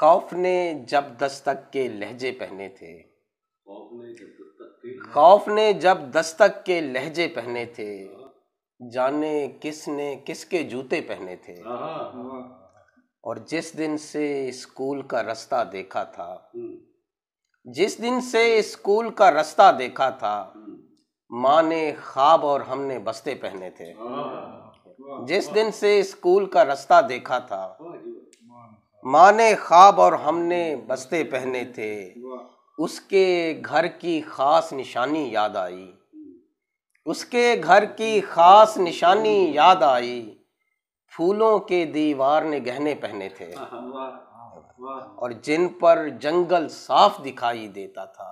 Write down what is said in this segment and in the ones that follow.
खौफ ने जब दस्तक के लहजे पहने थे खौफ ने जब दस्तक के लहजे पहने थे जाने किसने किसके जूते पहने थे और जिस दिन से स्कूल का रास्ता देखा था हम्म। जिस दिन से स्कूल का रास्ता देखा था हम्म। माँ ने ख्वाब और हमने बस्ते पहने थे जिस दिन से स्कूल का रास्ता देखा था माने ख्वाब और हमने बस्ते पहने थे उसके घर की खास निशानी याद आई उसके घर की खास निशानी याद आई फूलों के दीवार ने गहने पहने थे हाँ, हाँ, और जिन पर जंगल साफ दिखाई देता था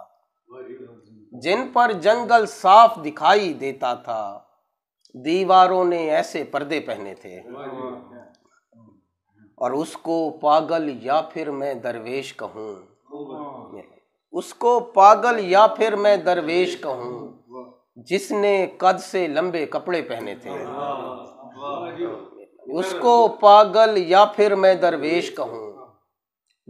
जिन पर जंगल साफ दिखाई देता था दीवारों ने ऐसे पर्दे पहने थे और उसको पागल या फिर मैं दरवेश कहूँ उसको पागल या फिर मैं दरवेश कहूँ जिसने कद से लंबे कपड़े पहने थे उसको पागल या फिर मैं दरवेश कहूँ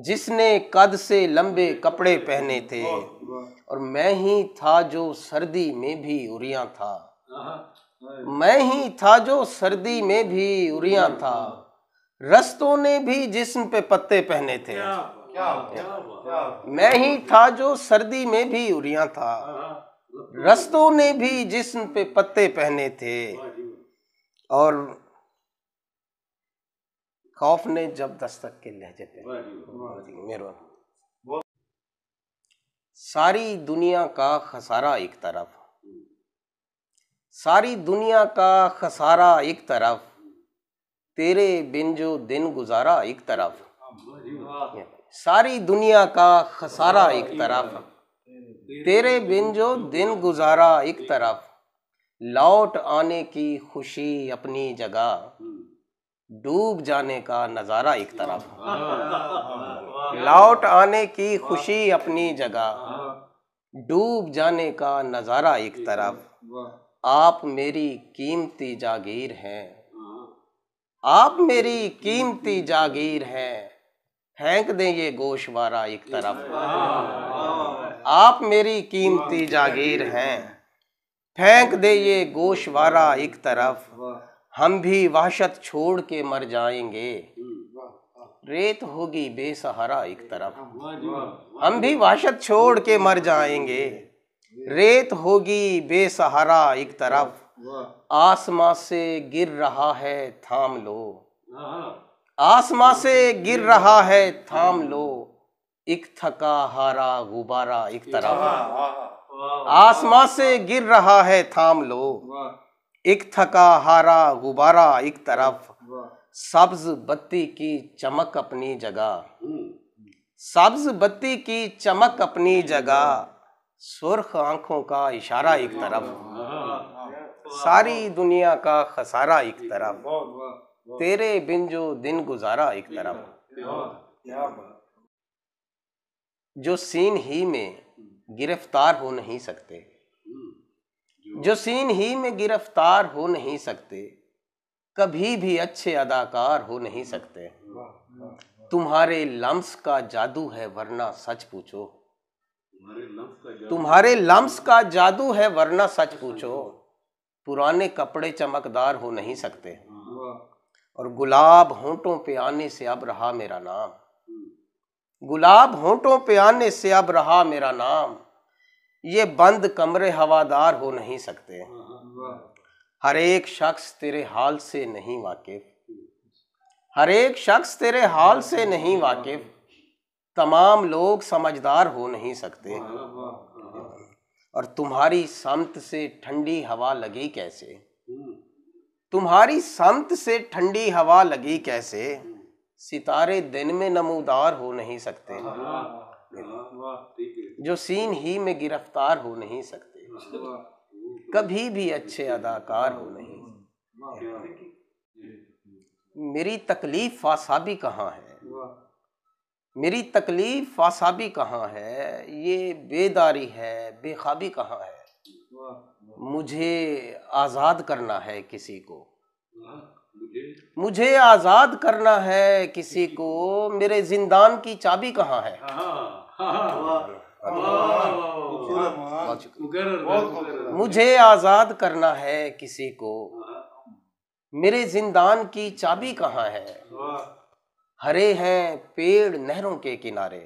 जिसने कद से लंबे कपड़े पहने थे और मैं ही था जो सर्दी में भी उरिया था मैं ही था जो सर्दी में भी उरिया था रस्तों ने भी जिस्म पे पत्ते पहने थे क्या, क्या, क्या, मैं ही था जो सर्दी में भी उरिया था रस्तों ने भी जिस्म पे पत्ते पहने थे और खौफ ने जब दस्तक के लहजे पे सारी दुनिया का खसारा एक तरफ सारी दुनिया का खसारा एक तरफ तेरे बिन जो दिन गुजारा एक तरफ सारी दुनिया का खसारा एक तरफ तेरे बिन जो दिन गुजारा एक तरफ लौट आने की खुशी अपनी जगह डूब जाने का नज़ारा एक तरफ लौट आने की खुशी अपनी जगह डूब जाने का नज़ारा एक तरफ आप मेरी कीमती जागीर हैं आप मेरी कीमती जागीर हैं फेंक दें ये गोशवारा एक तरफ आप मेरी कीमती जागीर हैं फेंक दें ये गोशवारा एक तरफ हम भी वहशत छोड़ के मर जाएंगे रेत होगी बेसहारा एक तरफ हम भी वहशत छोड़ के मर जाएंगे रेत होगी बेसहारा एक तरफ आसमां से गिर रहा है थाम लो हाँ। आसमां से गिर रहा है थाम लो एक थका हारा गुबारा एक तरफ आसमां से गिर रहा है थाम लो एक थका हारा गुबारा एक तरफ सब्ज बत्ती की चमक अपनी जगह हम्म। सब्ज बत्ती की चमक अपनी हम्म। जगह सुर्ख आंखों का इशारा एक तरफ हाँ। सारी दुनिया का खसारा एक तरफ तेरे बिन जो दिन गुजारा एक तरफ जो सीन ही में गिरफ्तार हो नहीं सकते हम्म, जो सीन ही में गिरफ्तार हो नहीं सकते कभी भी अच्छे अदाकार हो नहीं सकते तुम्हारे लम्स का जादू है वरना सच पूछो तुम्हारे लम्स का जादू है वरना सच पूछो पुराने कपड़े चमकदार हो नहीं सकते और गुलाब होंठों पे आने से अब रहा मेरा नाम गुलाब होंठों पे आने से अब रहा मेरा नाम ये बंद कमरे हवादार हो नहीं सकते हर एक शख्स तेरे हाल से नहीं वाकिफ हर एक शख्स तेरे हाल से नहीं वाकिफ तमाम लोग समझदार हो नहीं सकते और तुम्हारी समत से ठंडी हवा लगी कैसे हम्म। तुम्हारी समत से ठंडी हवा लगी कैसे सितारे दिन में नमोदार हो नहीं सकते जो सीन ही में गिरफ्तार हो नहीं सकते कभी भी अच्छे अदाकार हो नहीं मेरी तकलीफ फासा कहाँ है मेरी तकलीफ फासाबी कहाँ है ये बेदारी है बेखाबी कहाँ है मुझे आज़ाद करना है किसी को मुझे आज़ाद करना है किसी को मेरे जिंदान की चाबी कहाँ है मुझे आज़ाद करना है किसी को मेरे जिंदान की चाबी कहाँ है हरे हैं पेड़ नहरों के किनारे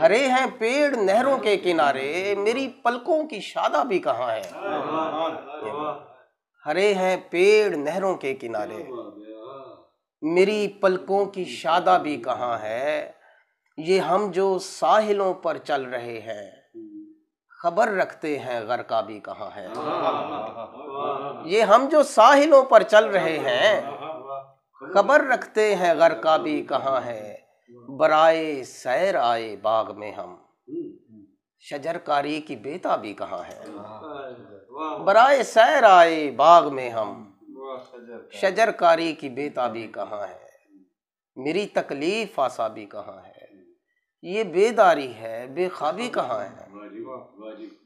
हरे हैं पेड़ नहरों के किनारे मेरी पलकों की शादा भी कहाँ है हरे हैं पेड़ नहरों के किनारे मेरी पलकों की शादा भी कहाँ है ये हम जो साहिलों पर चल रहे हैं खबर रखते हैं घर का भी कहाँ है ये हम जो साहिलों पर चल रहे हैं खबर रखते हैं घर का भी कहाँ है बराए सैर आए बाग में हम शजरकारी की बेटा भी कहाँ है बराए सैर आए बाग में हम शजरकारी की बेटा भी कहाँ है मेरी तकलीफ आसा भी कहाँ है ये बेदारी है बेखाबी कहाँ है